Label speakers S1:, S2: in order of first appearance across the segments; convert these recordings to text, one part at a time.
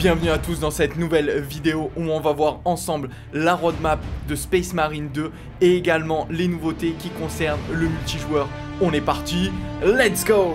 S1: bienvenue à tous dans cette nouvelle vidéo où on va voir ensemble la roadmap de Space Marine 2 et également les nouveautés qui concernent le multijoueur. On est parti, let's go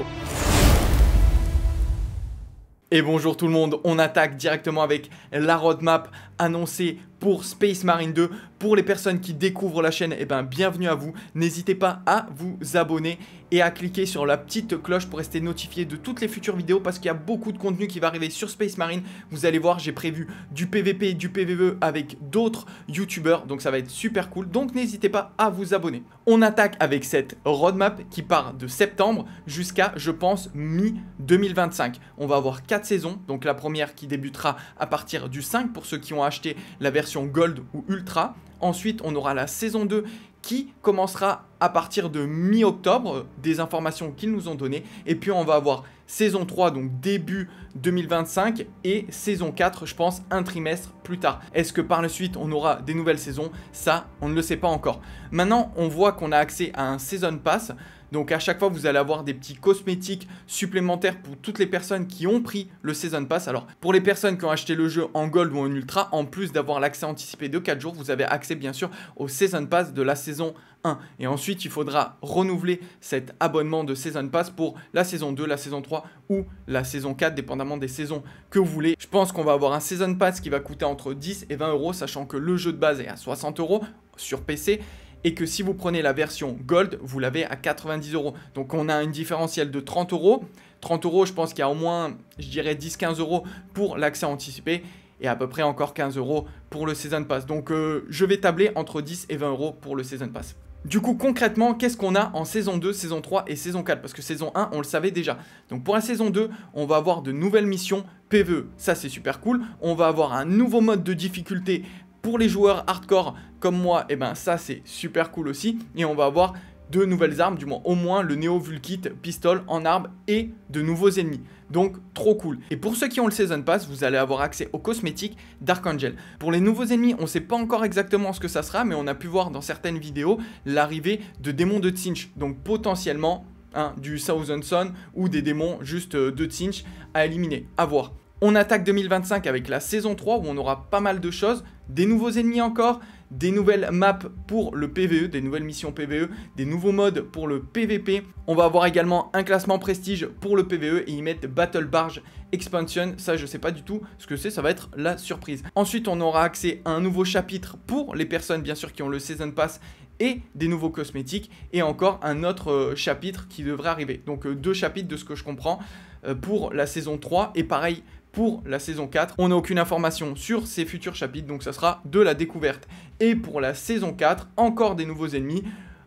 S1: et bonjour tout le monde, on attaque directement avec la roadmap annoncé pour Space Marine 2. Pour les personnes qui découvrent la chaîne, et eh ben, bienvenue à vous. N'hésitez pas à vous abonner et à cliquer sur la petite cloche pour rester notifié de toutes les futures vidéos parce qu'il y a beaucoup de contenu qui va arriver sur Space Marine. Vous allez voir, j'ai prévu du PVP, du PVE avec d'autres youtubeurs, donc ça va être super cool. Donc n'hésitez pas à vous abonner. On attaque avec cette roadmap qui part de septembre jusqu'à, je pense, mi-2025. On va avoir 4 saisons, donc la première qui débutera à partir du 5 pour ceux qui ont acheter la version Gold ou Ultra Ensuite, on aura la saison 2 qui commencera à partir de mi-octobre, des informations qu'ils nous ont données. Et puis on va avoir saison 3, donc début 2025, et saison 4, je pense, un trimestre plus tard. Est-ce que par la suite on aura des nouvelles saisons Ça, on ne le sait pas encore. Maintenant, on voit qu'on a accès à un Season Pass. Donc à chaque fois, vous allez avoir des petits cosmétiques supplémentaires pour toutes les personnes qui ont pris le Season Pass. Alors pour les personnes qui ont acheté le jeu en Gold ou en Ultra, en plus d'avoir l'accès anticipé de 4 jours, vous avez accès bien sûr au Season Pass de la saison 1. Et ensuite, il faudra renouveler cet abonnement de Season Pass pour la saison 2, la saison 3 ou la saison 4, dépendamment des saisons que vous voulez. Je pense qu'on va avoir un Season Pass qui va coûter entre 10 et 20 euros, sachant que le jeu de base est à 60 euros sur PC et que si vous prenez la version Gold, vous l'avez à 90 euros. Donc on a une différentiel de 30 euros. 30 euros, je pense qu'il y a au moins, je dirais 10-15 euros pour l'accès anticipé et à peu près encore 15 euros pour le Season Pass. Donc euh, je vais tabler entre 10 et 20 euros pour le Season Pass. Du coup, concrètement, qu'est-ce qu'on a en saison 2, saison 3 et saison 4 Parce que saison 1, on le savait déjà. Donc pour la saison 2, on va avoir de nouvelles missions PvE. Ça, c'est super cool. On va avoir un nouveau mode de difficulté pour les joueurs hardcore comme moi. Et eh ben ça, c'est super cool aussi. Et on va avoir de nouvelles armes, du moins au moins le Neo Vulkit pistol en arbre et de nouveaux ennemis. Donc trop cool. Et pour ceux qui ont le Season Pass, vous allez avoir accès aux cosmétiques Dark Angel. Pour les nouveaux ennemis, on ne sait pas encore exactement ce que ça sera, mais on a pu voir dans certaines vidéos l'arrivée de démons de Tinch. Donc potentiellement hein, du Thousand Sun ou des démons juste euh, de Tinch à éliminer. À voir. On attaque 2025 avec la saison 3 où on aura pas mal de choses, des nouveaux ennemis encore, des nouvelles maps pour le PVE, des nouvelles missions PVE, des nouveaux modes pour le PVP. On va avoir également un classement prestige pour le PVE et ils mettent Battle Barge Expansion. Ça, je sais pas du tout ce que c'est, ça va être la surprise. Ensuite, on aura accès à un nouveau chapitre pour les personnes, bien sûr, qui ont le Season Pass et des nouveaux cosmétiques et encore un autre euh, chapitre qui devrait arriver. Donc euh, deux chapitres de ce que je comprends euh, pour la saison 3 et pareil pour la saison 4. On n'a aucune information sur ces futurs chapitres, donc ça sera de la découverte. Et pour la saison 4, encore des nouveaux ennemis,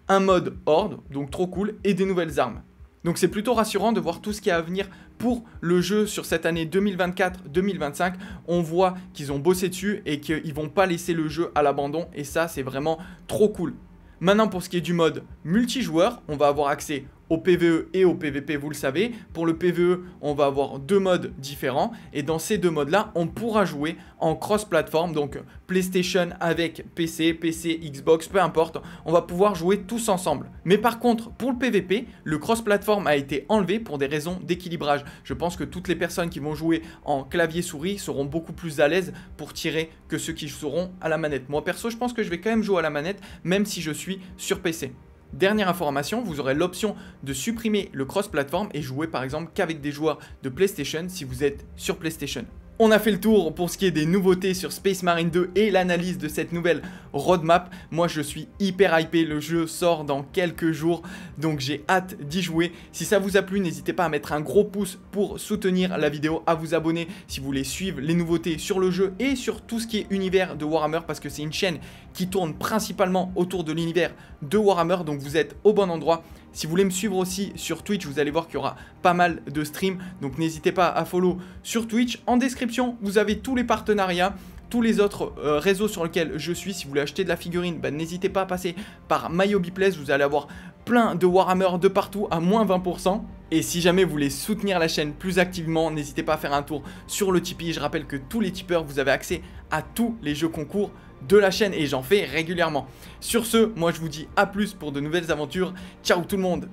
S1: un mode horde, donc trop cool, et des nouvelles armes. Donc c'est plutôt rassurant de voir tout ce qui est à venir pour le jeu sur cette année 2024-2025. On voit qu'ils ont bossé dessus et qu'ils vont pas laisser le jeu à l'abandon et ça c'est vraiment trop cool. Maintenant pour ce qui est du mode multijoueur, on va avoir accès au PVE et au PVP, vous le savez. Pour le PVE, on va avoir deux modes différents. Et dans ces deux modes-là, on pourra jouer en cross-platform, donc PlayStation avec PC, PC, Xbox, peu importe. On va pouvoir jouer tous ensemble. Mais par contre, pour le PVP, le cross-platform a été enlevé pour des raisons d'équilibrage. Je pense que toutes les personnes qui vont jouer en clavier-souris seront beaucoup plus à l'aise pour tirer que ceux qui seront à la manette. Moi, perso, je pense que je vais quand même jouer à la manette, même si je suis sur PC. Dernière information, vous aurez l'option de supprimer le cross-platform et jouer par exemple qu'avec des joueurs de PlayStation si vous êtes sur PlayStation. On a fait le tour pour ce qui est des nouveautés sur Space Marine 2 et l'analyse de cette nouvelle roadmap. Moi je suis hyper hypé, le jeu sort dans quelques jours, donc j'ai hâte d'y jouer. Si ça vous a plu, n'hésitez pas à mettre un gros pouce pour soutenir la vidéo, à vous abonner si vous voulez suivre les nouveautés sur le jeu et sur tout ce qui est univers de Warhammer, parce que c'est une chaîne qui tourne principalement autour de l'univers de Warhammer, donc vous êtes au bon endroit. Si vous voulez me suivre aussi sur Twitch, vous allez voir qu'il y aura pas mal de streams. Donc n'hésitez pas à follow sur Twitch. En description, vous avez tous les partenariats tous les autres euh, réseaux sur lesquels je suis. Si vous voulez acheter de la figurine, bah, n'hésitez pas à passer par MyObiPlace. Vous allez avoir plein de Warhammer de partout à moins 20%. Et si jamais vous voulez soutenir la chaîne plus activement, n'hésitez pas à faire un tour sur le Tipeee. Je rappelle que tous les tipeurs, vous avez accès à tous les jeux concours de la chaîne et j'en fais régulièrement. Sur ce, moi je vous dis à plus pour de nouvelles aventures. Ciao tout le monde